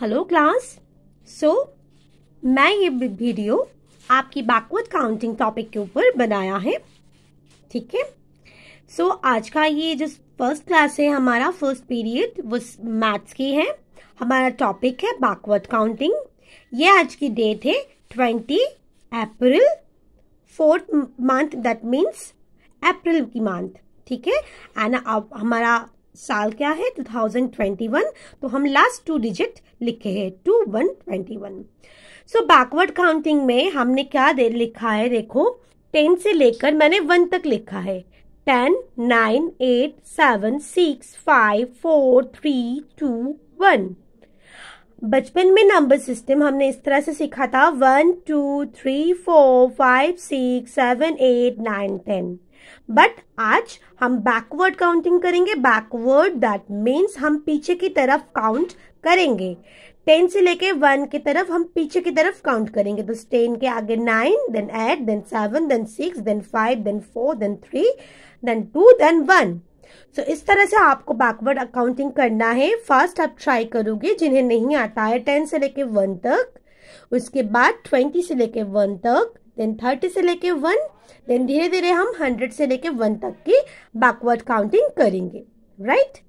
Hello class so मैं ये video आपकी बैकवर्ड काउंटिंग टॉपिक के ऊपर बनाया है ठीक है सो आज का ये जो फर्स्ट क्लास है हमारा फर्स्ट पीरियड वो मैथ्स की है हमारा टॉपिक है बैकवर्ड काउंटिंग ये आज की डेट है twenty April fourth month that means April की मंथ ठीक है एंड अब हमारा साल क्या है 2021 तो हम लास्ट टू डिजिट लिखे हैं two one twenty one so backward counting में हमने क्या दे लिखा है देखो टेन से लेकर मैंने वन तक लिखा है ten nine eight seven six five four three two one बचपन में नंबर सिस्टम हमने इस तरह से सीखा था one two three four five six seven eight nine ten but आज हम बैकवर्ड काउंटिंग करेंगे बैकवर्ड दैट मीन्स हम पीछे की तरफ काउंट करेंगे टेन से लेके वन की तरफ हम पीछे की तरफ काउंट करेंगे तो टेन के आगे nine then eight then seven then six then five then four then three then two then one so so, इस तरह से आपको बैकवर्ड अकाउंटिंग करना है फर्स्ट आप ट्राई करोगे जिन्हें नहीं आता है टेन से लेके वन तक उसके बाद ट्वेंटी से लेके वन तक देन थर्टी से लेके वन देन धीरे धीरे हम हंड्रेड से लेके वन तक की बैकवर्ड काउंटिंग करेंगे राइट right?